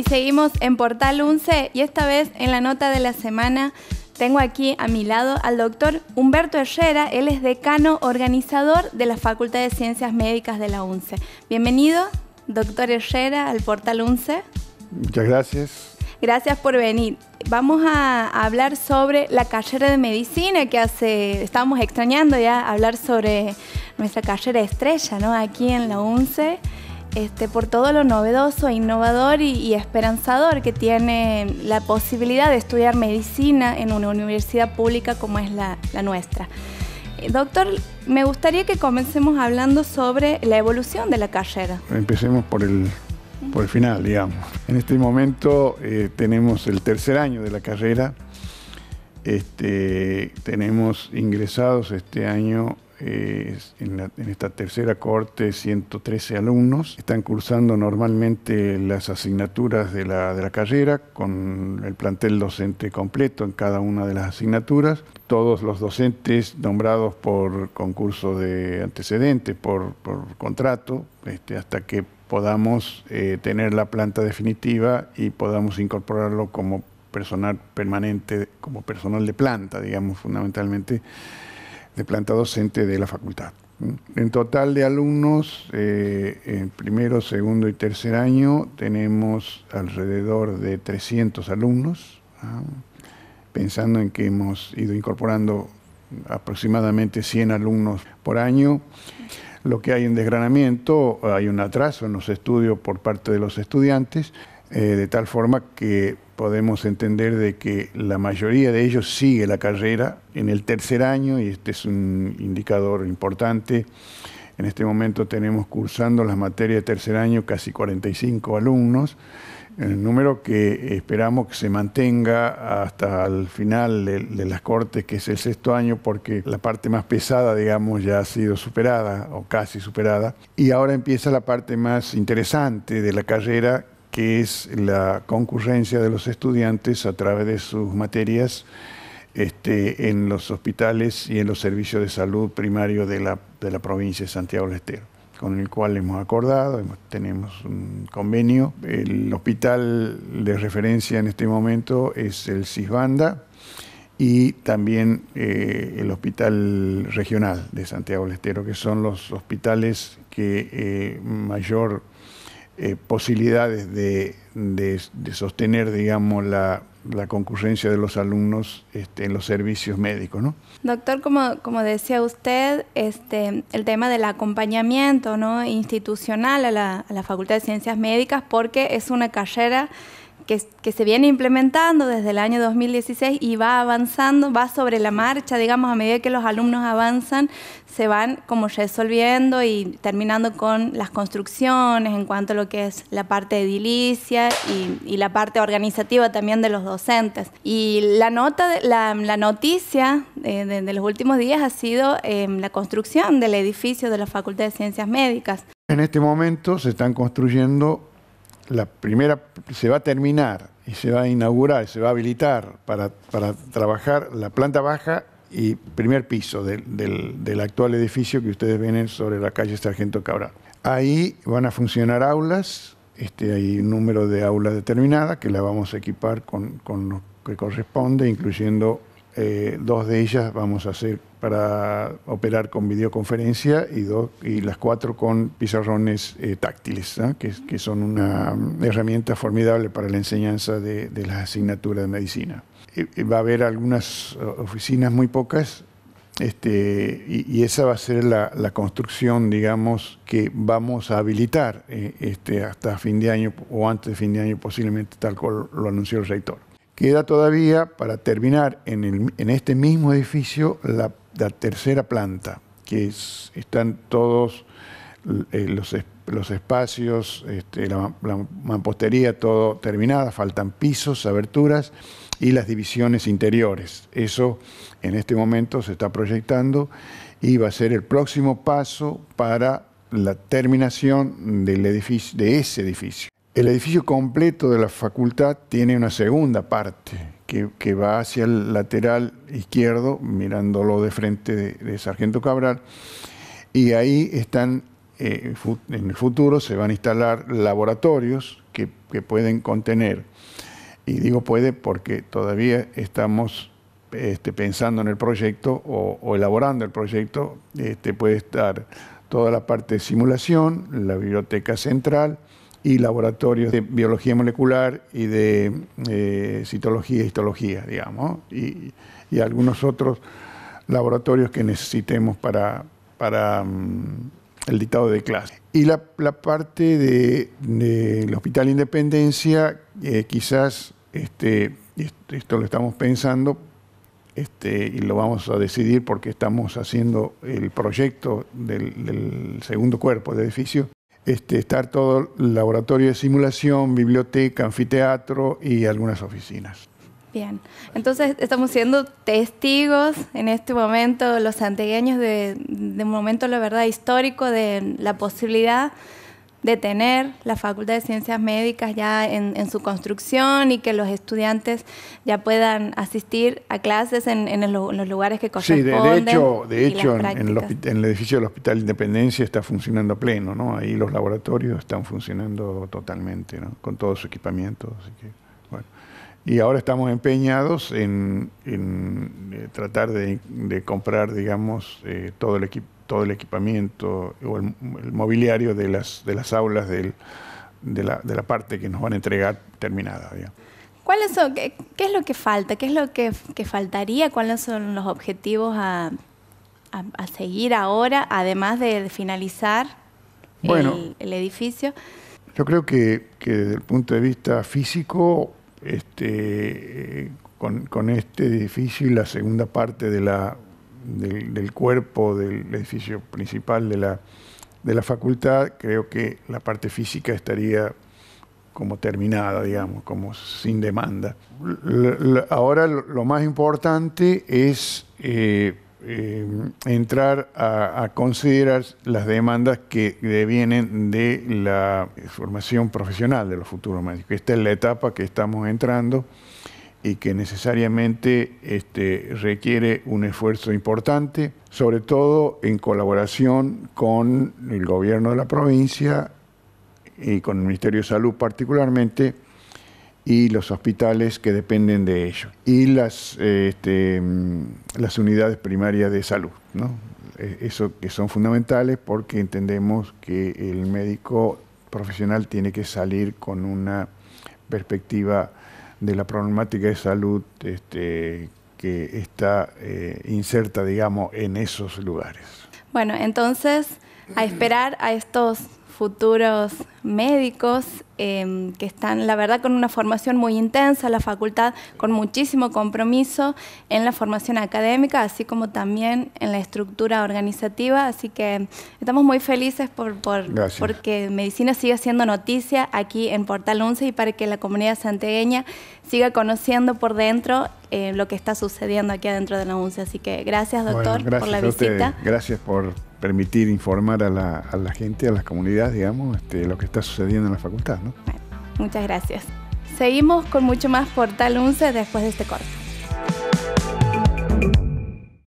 y seguimos en Portal 11 y esta vez en la nota de la semana tengo aquí a mi lado al doctor Humberto Herrera, él es decano organizador de la Facultad de Ciencias Médicas de la UNCE. Bienvenido, doctor Herrera, al Portal 11 Muchas gracias. Gracias por venir. Vamos a hablar sobre la carrera de medicina que hace, estábamos extrañando ya hablar sobre nuestra carrera estrella, Aquí en la UNCE. Este, por todo lo novedoso, innovador y, esperanzador que tiene la posibilidad de estudiar medicina en una universidad pública como es la, nuestra. Eh, doctor, me gustaría que comencemos hablando sobre la evolución de la carrera. Empecemos por el, final, digamos. En este momento eh, tenemos el tercer año de la carrera. Este, tenemos ingresados este año en, esta tercera corte, 113 alumnos. Están cursando normalmente las asignaturas de la, de la carrera con el plantel docente completo en cada una de las asignaturas. Todos los docentes nombrados por concurso de antecedentes, por, por contrato, este, hasta que podamos eh, tener la planta definitiva y podamos incorporarlo como personal permanente, como personal de planta, digamos, fundamentalmente de planta docente de la facultad. En total de alumnos, eh, en primero, segundo y tercer año, tenemos alrededor de 300 alumnos, pensando en que hemos ido incorporando aproximadamente 100 alumnos por año. Lo que hay en desgranamiento, hay un atraso en los estudios por parte de los estudiantes, eh, de tal forma que podemos entender de que la mayoría de ellos sigue la carrera en el tercer año y este es un indicador importante. En este momento tenemos cursando las materias de tercer año casi 45 alumnos, el número que esperamos que se mantenga hasta el final de, de las cortes, que es el sexto año, porque la parte más pesada, digamos, ya ha sido superada o casi superada. Y ahora empieza la parte más interesante de la carrera, que es la concurrencia de los estudiantes a través de sus materias este, en los hospitales y en los servicios de salud primario de la, provincia de Santiago del Estero, con el cual hemos acordado, tenemos un convenio. El hospital de referencia en este momento es el Cisbanda y también eh, el Hospital Regional de Santiago del Estero, que son los hospitales que eh, mayor eh, posibilidades de, de, sostener, digamos, la, la, concurrencia de los alumnos este, en los servicios médicos, ¿no? Doctor, como, como decía usted, este, el tema del acompañamiento ¿no? institucional a la, a la Facultad de Ciencias Médicas, porque es una carrera que, se viene implementando desde el año 2016 y va avanzando, va sobre la marcha, digamos, a medida que los alumnos avanzan, se van como resolviendo y terminando con las construcciones en cuanto a lo que es la parte edilicia y, la parte organizativa también de los docentes. Y la, nota, la, la noticia eh, de, los últimos días ha sido em, la construcción del edificio de la Facultad de Ciencias Médicas. En este momento se están construyendo la primera se va a terminar y se va a inaugurar, se va a habilitar para, trabajar la planta baja y primer piso del, actual edificio que ustedes ven sobre la calle Sargento Cabral. Ahí van a funcionar aulas, este, hay un número de aulas determinadas que la vamos a equipar con, con lo que corresponde, incluyendo eh, dos de ellas vamos a hacer para operar con videoconferencia y, dos, y las cuatro con pizarrones eh, táctiles, ¿ah? Que, que, son una mm, herramienta formidable para la enseñanza de, las asignaturas de medicina. Eh, va a haber algunas oficinas, muy pocas, este, y, esa va a ser la, construcción, digamos, que vamos a habilitar este, hasta fin de año o antes de fin de año posiblemente, tal cual lo anunció el rector. Queda todavía para terminar en, este mismo edificio la, tercera planta, que están todos eh, los, espacios, este, la, la, mampostería, todo terminada, faltan pisos, aberturas y las divisiones interiores. Eso en este momento se está proyectando y va a ser el próximo paso para la terminación del edificio, de ese edificio. El edificio completo de la facultad tiene una segunda parte que, va hacia el lateral izquierdo, mirándolo de frente de, Sargento Cabral, y ahí están, eh, en el futuro se van a instalar laboratorios que, pueden contener, y digo puede porque todavía estamos este, pensando en el proyecto o, elaborando el proyecto, este, puede estar toda la parte de simulación, la biblioteca central, y laboratorios de biología molecular y de citología eh, citología, histología, digamos, y, algunos otros laboratorios que necesitemos para, para mm, el dictado de clase. Y la, parte del de, del Hospital Independencia, eh, quizás este, esto lo estamos pensando este, y lo vamos a decidir porque estamos haciendo el proyecto del segundo cuerpo de edificio este, estar todo laboratorio de simulación, biblioteca, anfiteatro y algunas oficinas. Bien, entonces estamos siendo testigos en este momento, los santiagueños, de, de un momento, la verdad, histórico de la posibilidad de tener la Facultad de Ciencias Médicas ya en, su construcción y que los estudiantes ya puedan asistir a clases en, los lugares que corresponden. Sí, de, hecho, de hecho en, el edificio del Hospital Independencia está funcionando a pleno, Ahí los laboratorios están funcionando totalmente, ¿no? Con todo su equipamiento, Y ahora estamos empeñados en, eh, tratar de, comprar, digamos, eh, todo el equipo todo el equipamiento o el, mobiliario de las, de las aulas de, la, parte que nos van a entregar terminada. qué, es lo que falta? ¿Qué es lo que, faltaría? ¿Cuáles son los objetivos a, seguir ahora, además de finalizar el, edificio? Yo creo que, desde el punto de vista físico, este, eh, con, este edificio y la segunda parte de la, del, cuerpo del edificio principal de la, de la facultad, creo que la parte física estaría como terminada, digamos, como sin demanda. ahora lo más importante es eh, eh, entrar a, considerar las demandas que vienen de la formación profesional de los futuros médicos. Esta es la etapa que estamos entrando y que necesariamente este, requiere un esfuerzo importante, sobre todo en colaboración con el gobierno de la provincia y con el Ministerio de Salud particularmente y los hospitales que dependen de ello y las, este, las unidades primarias de salud. ¿no? Eso que son fundamentales porque entendemos que el médico profesional tiene que salir con una perspectiva de la problemática de salud este, que está eh, inserta, digamos, en esos lugares. Bueno, entonces, a esperar a estos futuros médicos Em, que están, la verdad, con una formación muy intensa, la facultad con muchísimo compromiso en la formación académica, así como también en la estructura organizativa. Así que estamos muy felices por, porque medicina sigue siendo noticia aquí en Portal 11 y para que la comunidad santegueña siga conociendo por dentro eh, lo que está sucediendo aquí adentro de la UNCE. Así que gracias, doctor, por la visita. Gracias por permitir informar a la, gente, a la comunidad... digamos, este, lo que está sucediendo en la facultad. Muchas gracias. Seguimos con mucho más Portal 11 después de este corte.